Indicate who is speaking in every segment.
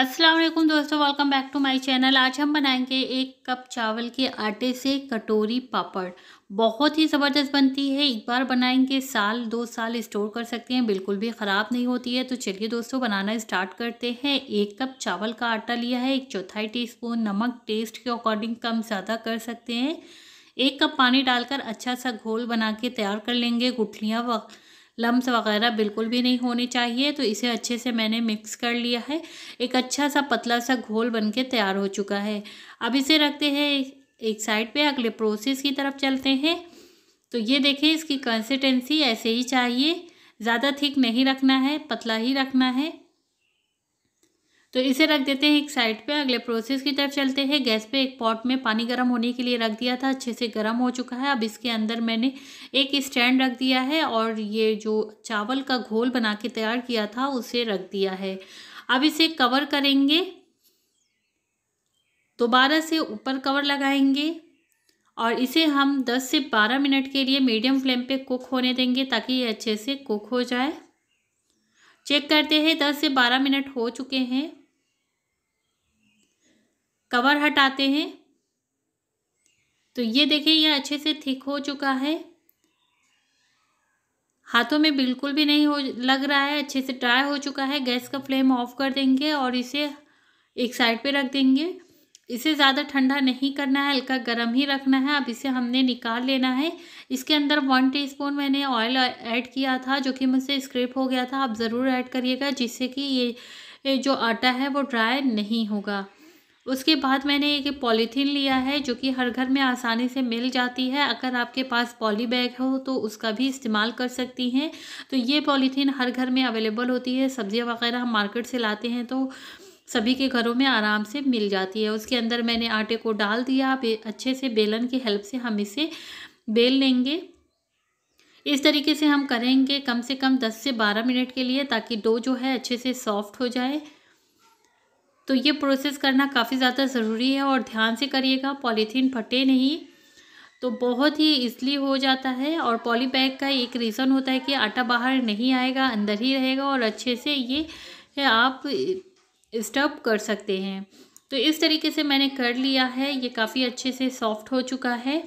Speaker 1: असलम दोस्तों welcome back to my channel आज हम बनाएंगे एक कप चावल के आटे से कटोरी पापड़ बहुत ही ज़बरदस्त बनती है एक बार बनाएंगे साल दो साल स्टोर कर सकते हैं बिल्कुल भी ख़राब नहीं होती है तो चलिए दोस्तों बनाना स्टार्ट करते हैं एक कप चावल का आटा लिया है एक चौथाई टीस्पून नमक टेस्ट के अकॉर्डिंग कम ज़्यादा कर सकते हैं एक कप पानी डालकर अच्छा सा घोल बना के तैयार कर लेंगे गुठलियाँ वक्त लम्ब वगैरह बिल्कुल भी नहीं होने चाहिए तो इसे अच्छे से मैंने मिक्स कर लिया है एक अच्छा सा पतला सा घोल बन के तैयार हो चुका है अब इसे रखते हैं एक साइड पे अगले प्रोसेस की तरफ चलते हैं तो ये देखें इसकी कंसिस्टेंसी ऐसे ही चाहिए ज़्यादा थिक नहीं रखना है पतला ही रखना है तो इसे रख देते हैं एक साइड पे अगले प्रोसेस की तरफ चलते हैं गैस पे एक पॉट में पानी गर्म होने के लिए रख दिया था अच्छे से गर्म हो चुका है अब इसके अंदर मैंने एक स्टैंड रख दिया है और ये जो चावल का घोल बना के तैयार किया था उसे रख दिया है अब इसे कवर करेंगे दोबारा से ऊपर कवर लगाएंगे और इसे हम 10 से 12 मिनट के लिए मीडियम फ्लेम पे कुक होने देंगे ताकि ये अच्छे से कुक हो जाए चेक करते हैं 10 से 12 मिनट हो चुके हैं कवर हटाते हैं तो ये देखिए ये अच्छे से थिक हो चुका है हाथों में बिल्कुल भी नहीं हो लग रहा है अच्छे से ड्राई हो चुका है गैस का फ्लेम ऑफ कर देंगे और इसे एक साइड पे रख देंगे इसे ज़्यादा ठंडा नहीं करना है हल्का गर्म ही रखना है अब इसे हमने निकाल लेना है इसके अंदर वन टीस्पून मैंने ऑयल ऐड किया था जो कि मुझसे स्क्रिप हो गया था आप ज़रूर ऐड करिएगा जिससे कि ये जो आटा है वो ड्राई नहीं होगा उसके बाद मैंने एक पॉलीथीन लिया है जो कि हर घर में आसानी से मिल जाती है अगर आपके पास पॉली बैग हो तो उसका भी इस्तेमाल कर सकती हैं तो ये पॉलीथीन हर घर में अवेलेबल होती है सब्ज़ियाँ वगैरह हम मार्केट से लाते हैं तो सभी के घरों में आराम से मिल जाती है उसके अंदर मैंने आटे को डाल दिया आप अच्छे से बेलन की हेल्प से हम इसे बेल लेंगे इस तरीके से हम करेंगे कम से कम 10 से 12 मिनट के लिए ताकि डो जो है अच्छे से सॉफ्ट हो जाए तो ये प्रोसेस करना काफ़ी ज़्यादा ज़रूरी है और ध्यान से करिएगा पॉलीथीन फटे नहीं तो बहुत ही इसलिए हो जाता है और पॉली बैग का एक रीज़न होता है कि आटा बाहर नहीं आएगा अंदर ही रहेगा और अच्छे से ये आप स्टफ कर सकते हैं तो इस तरीके से मैंने कर लिया है ये काफ़ी अच्छे से सॉफ्ट हो चुका है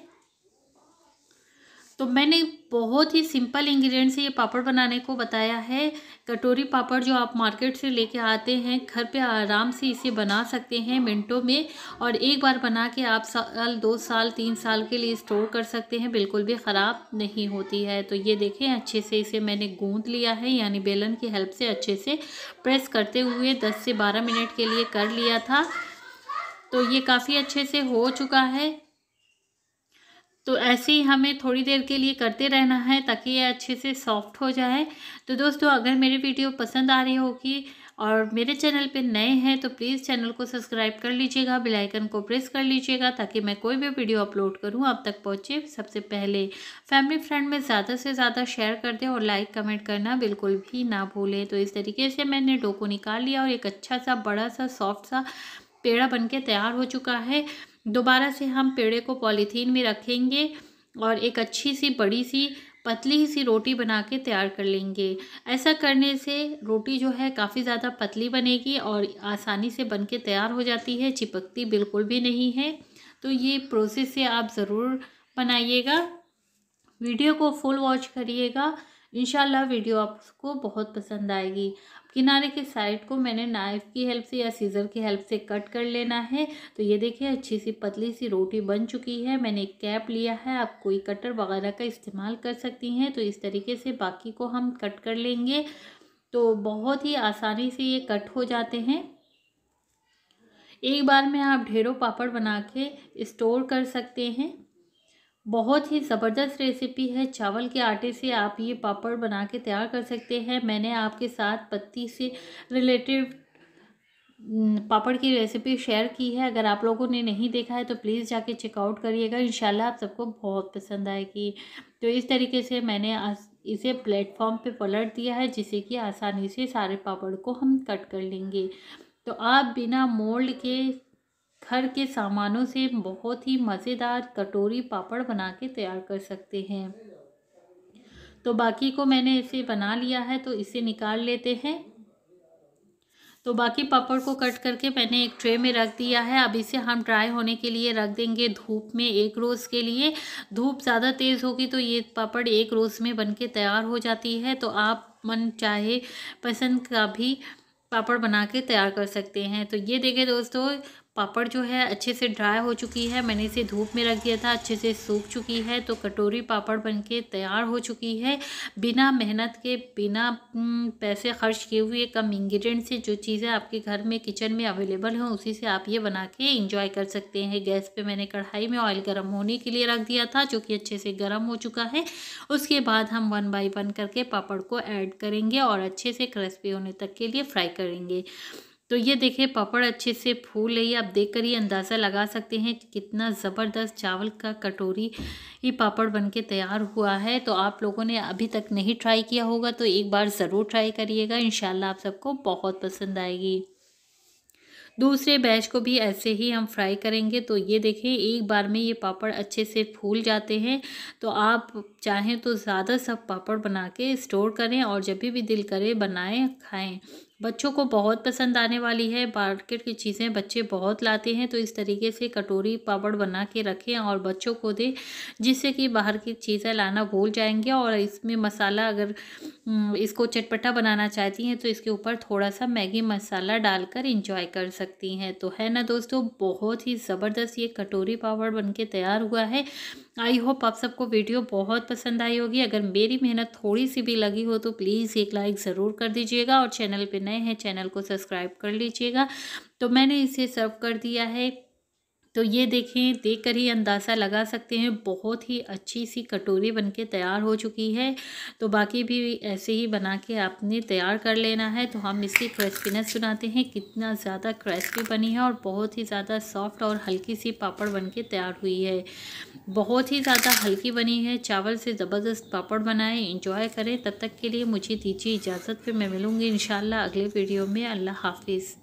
Speaker 1: तो मैंने बहुत ही सिंपल इंग्रेडिएंट से ये पापड़ बनाने को बताया है कटोरी पापड़ जो आप मार्केट से लेके आते हैं घर पे आराम से इसे बना सकते हैं मिनटों में और एक बार बना के आप साल दो साल तीन साल के लिए स्टोर कर सकते हैं बिल्कुल भी ख़राब नहीं होती है तो ये देखें अच्छे से इसे मैंने गूँध लिया है यानी बेलन की हेल्प से अच्छे से प्रेस करते हुए दस से बारह मिनट के लिए कर लिया था तो ये काफ़ी अच्छे से हो चुका है तो ऐसे ही हमें थोड़ी देर के लिए करते रहना है ताकि ये अच्छे से सॉफ्ट हो जाए तो दोस्तों अगर मेरी वीडियो पसंद आ रही होगी और मेरे चैनल पे नए हैं तो प्लीज़ चैनल को सब्सक्राइब कर लीजिएगा बेल आइकन को प्रेस कर लीजिएगा ताकि मैं कोई भी वीडियो अपलोड करूँ आप तक पहुँचे सबसे पहले फैमिली फ्रेंड में ज़्यादा से ज़्यादा शेयर कर दें और लाइक कमेंट करना बिल्कुल भी ना भूलें तो इस तरीके से मैंने डोको निकाल लिया और एक अच्छा सा बड़ा सा सॉफ्ट सा पेड़ा बन तैयार हो चुका है दोबारा से हम पेड़े को पॉलीथीन में रखेंगे और एक अच्छी सी बड़ी सी पतली सी रोटी बना के तैयार कर लेंगे ऐसा करने से रोटी जो है काफ़ी ज़्यादा पतली बनेगी और आसानी से बन के तैयार हो जाती है चिपकती बिल्कुल भी नहीं है तो ये प्रोसेस से आप ज़रूर बनाइएगा वीडियो को फुल वॉच करिएगा इन वीडियो आपको बहुत पसंद आएगी किनारे के साइड को मैंने नाइफ की हेल्प से या सीज़र की हेल्प से कट कर लेना है तो ये देखिए अच्छी सी पतली सी रोटी बन चुकी है मैंने एक कैप लिया है आप कोई कटर वगैरह का इस्तेमाल कर सकती हैं तो इस तरीके से बाकी को हम कट कर लेंगे तो बहुत ही आसानी से ये कट हो जाते हैं एक बार में आप ढेरों पापड़ बना के स्टोर कर सकते हैं बहुत ही ज़बरदस्त रेसिपी है चावल के आटे से आप ये पापड़ बना के तैयार कर सकते हैं मैंने आपके साथ पत्ती से रिलेटेड पापड़ की रेसिपी शेयर की है अगर आप लोगों ने नहीं देखा है तो प्लीज़ जाके चेकआउट करिएगा इन आप सबको बहुत पसंद आएगी तो इस तरीके से मैंने इसे प्लेटफॉर्म पे पलट दिया है जिससे कि आसानी से सारे पापड़ को हम कट कर लेंगे तो आप बिना मोल्ड के घर के सामानों से बहुत ही मज़ेदार कटोरी पापड़ बना के तैयार कर सकते हैं तो बाकी को मैंने इसे बना लिया है तो इसे निकाल लेते हैं तो बाकी पापड़ को कट करके मैंने एक ट्रे में रख दिया है अब इसे हम ड्राई होने के लिए रख देंगे धूप में एक रोज़ के लिए धूप ज़्यादा तेज़ होगी तो ये पापड़ एक रोज़ में बन के तैयार हो जाती है तो आप मन चाहे पसंद का भी पापड़ बना के तैयार कर सकते हैं तो ये देखें दोस्तों पापड़ जो है अच्छे से ड्राई हो चुकी है मैंने इसे धूप में रख दिया था अच्छे से सूख चुकी है तो कटोरी पापड़ बनके तैयार हो चुकी है बिना मेहनत के बिना पैसे खर्च किए हुए कम इंग्रेडिएंट से जो चीज़ें आपके घर में किचन में अवेलेबल हों उसी से आप ये बना के इंजॉय कर सकते हैं गैस पे मैंने कढ़ाई में ऑयल गर्म होने के लिए रख दिया था जो कि अच्छे से गर्म हो चुका है उसके बाद हम वन बाई वन करके पापड़ को ऐड करेंगे और अच्छे से क्रिस्पी होने तक के लिए फ्राई करेंगे तो ये देखें पापड़ अच्छे से फूल रही है आप देख कर ये अंदाज़ा लगा सकते हैं कितना ज़बरदस्त चावल का कटोरी ये पापड़ बनके तैयार हुआ है तो आप लोगों ने अभी तक नहीं ट्राई किया होगा तो एक बार ज़रूर ट्राई करिएगा इन आप सबको बहुत पसंद आएगी दूसरे बैच को भी ऐसे ही हम फ्राई करेंगे तो ये देखें एक बार में ये पापड़ अच्छे से फूल जाते हैं तो आप चाहें तो ज़्यादा सब पापड़ बना के स्टोर करें और जब भी दिल करे बनाएं खाएं बच्चों को बहुत पसंद आने वाली है मार्केट की चीज़ें बच्चे बहुत लाते हैं तो इस तरीके से कटोरी पापड़ बना के रखें और बच्चों को दें जिससे कि बाहर की चीज़ें लाना भूल जाएंगे और इसमें मसाला अगर हम्म, इसको चटपटा बनाना चाहती हैं तो इसके ऊपर थोड़ा सा मैगी मसाला डालकर इंजॉय कर सकती हैं तो है ना दोस्तों बहुत ही ज़बरदस्त ये कटोरी पापड़ बन के तैयार हुआ है आई होप आप सबको वीडियो बहुत पसंद आई होगी अगर मेरी मेहनत थोड़ी सी भी लगी हो तो प्लीज़ एक लाइक ज़रूर कर दीजिएगा और चैनल पर नए हैं चैनल को सब्सक्राइब कर लीजिएगा तो मैंने इसे सर्व कर दिया है तो ये देखें देख ही अंदाज़ा लगा सकते हैं बहुत ही अच्छी सी कटोरी बनके तैयार हो चुकी है तो बाकी भी ऐसे ही बना के आपने तैयार कर लेना है तो हम इसकी क्रिस्पीनेस सुनाते हैं कितना ज़्यादा क्रिस्पी बनी है और बहुत ही ज़्यादा सॉफ्ट और हल्की सी पापड़ बन के तैयार हुई है बहुत ही ज़्यादा हल्की बनी है चावल से ज़बरदस्त पापड़ बनाएं इंजॉय करें तब तक के लिए मुझे दीजिए इजाज़त पे मैं मिलूँगी इन अगले वीडियो में अल्लाह हाफिज़